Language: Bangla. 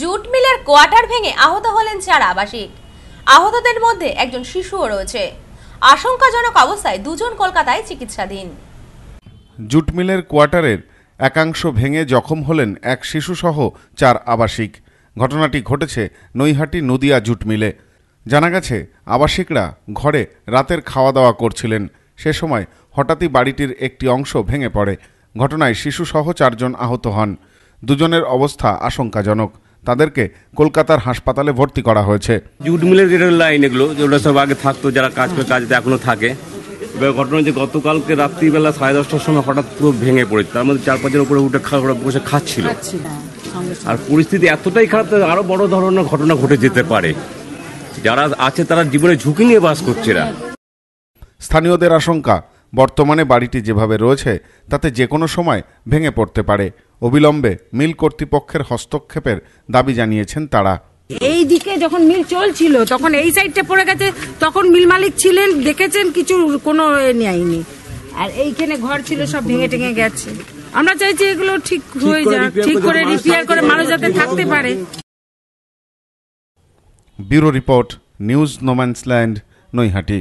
জুট মিলের কোয়ার্টার ভেঙে আহত হলেন চার আবাসিক আহতদের মধ্যে একজন শিশুও রয়েছে আশঙ্কাজনক অবস্থায় দুজন কলকাতায় চিকিৎসাধীন জুট মিলের কোয়ার্টারের একাংশ ভেঙে জখম হলেন এক শিশুসহ চার আবাসিক ঘটনাটি ঘটেছে নৈহাটি নদিয়া জুট মিলে জানা গেছে আবাসিকরা ঘরে রাতের খাওয়া দাওয়া করছিলেন সে সময় হঠাৎই বাড়িটির একটি অংশ ভেঙে পড়ে ঘটনায় শিশুসহ চারজন আহত হন দুজনের অবস্থা আশঙ্কাজনক তাদেরকে কলকাতার হাসপাতালে ভর্তি করা হয়েছে জুট মিলের লাইন এগুলো যেগুলো সব আগে থাকতো যারা কাজ করে কাজে এখনও থাকে এবার ঘটনা যে গতকালকে রাত্রিবেলা সাড়ে দশটার সময় হঠাৎ পুরো ভেঙে পড়েছে তার মধ্যে চার পাঁচের উপরে উঠে খাওয়া বসে খাচ্ছিল আর পরিস্থিতি এতটাই খারাপ আরও বড় ধরনের ঘটনা ঘটে যেতে পারে যারা আছে তারা জীবনে ঝুঁকি নিয়ে বাস করছে না স্থানীয়দের আশঙ্কা বর্তমানে বাড়িটি যেভাবে রয়েছে তাতে যে কোনো সময় ভেঙে পড়তে পারে অবিলম্বে মিল কর্তৃপক্ষের হস্তক্ষেপের দাবি জানিয়েছেন তারা এই দিকে যখন মিল চলছিল তখন এই সাইডটা পড়ে গেছে তখন মিল মালিক ছিলেন দেখেছেন কিছু কোনো নেয়নি আর এইখানে ঘর ছিল সব ভেঙে টেঙে গেছে আমরা চাইছি এগুলো ঠিক হয়ে যাক ঠিক করে রিপেয়ার করে মানুষ যাতে থাকতে পারে bureau report news no man's land Naihati